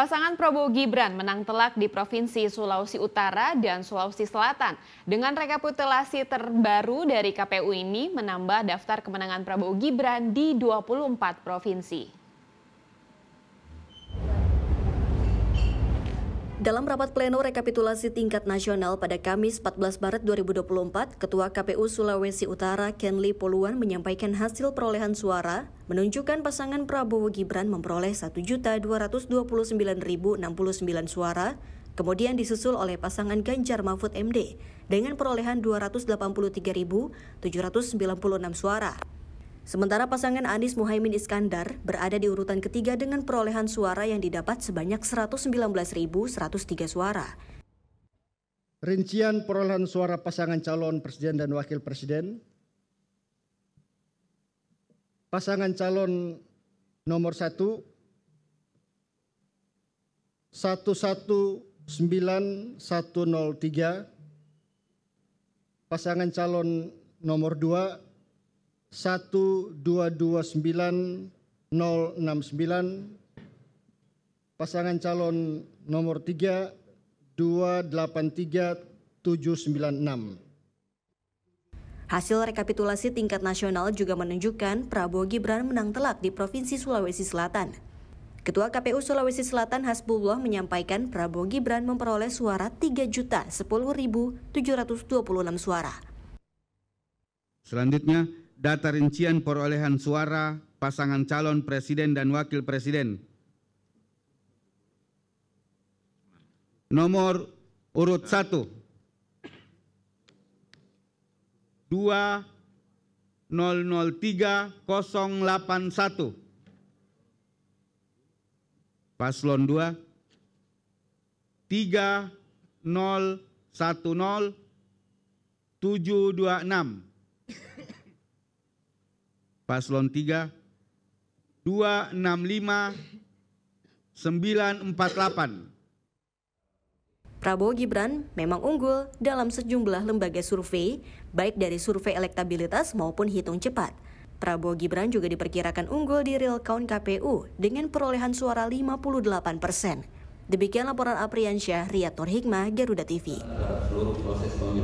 Pasangan Prabowo Gibran menang telak di Provinsi Sulawesi Utara dan Sulawesi Selatan. Dengan rekapitulasi terbaru dari KPU ini menambah daftar kemenangan Prabowo Gibran di 24 provinsi. Dalam rapat pleno rekapitulasi tingkat nasional pada Kamis 14 Maret 2024, Ketua KPU Sulawesi Utara Kenli Poluan menyampaikan hasil perolehan suara menunjukkan pasangan Prabowo Gibran memperoleh 1.229.069 suara, kemudian disusul oleh pasangan Ganjar Mahfud MD dengan perolehan 283.796 suara. Sementara pasangan Anies Muhaimin Iskandar berada di urutan ketiga dengan perolehan suara yang didapat sebanyak 119.103 suara. Rincian perolehan suara pasangan calon presiden dan wakil presiden. Pasangan calon nomor satu 119103 pasangan calon nomor 2 1229069 pasangan calon nomor 3 283796 Hasil rekapitulasi tingkat nasional juga menunjukkan Prabowo Gibran menang telak di Provinsi Sulawesi Selatan. Ketua KPU Sulawesi Selatan Hasbullah menyampaikan Prabowo Gibran memperoleh suara 3.010.726 suara. Selanjutnya, data rincian perolehan suara pasangan calon presiden dan wakil presiden. Nomor urut 1 2003081 Paslon 2 3010 726 paslon 3 265 948 Prabowo Gibran memang unggul dalam sejumlah lembaga survei, baik dari survei elektabilitas maupun hitung cepat. Prabowo Gibran juga diperkirakan unggul di real count KPU dengan perolehan suara 58 persen. Demikian laporan Apriansyah, Riyad Nur Hikmah, Garuda TV.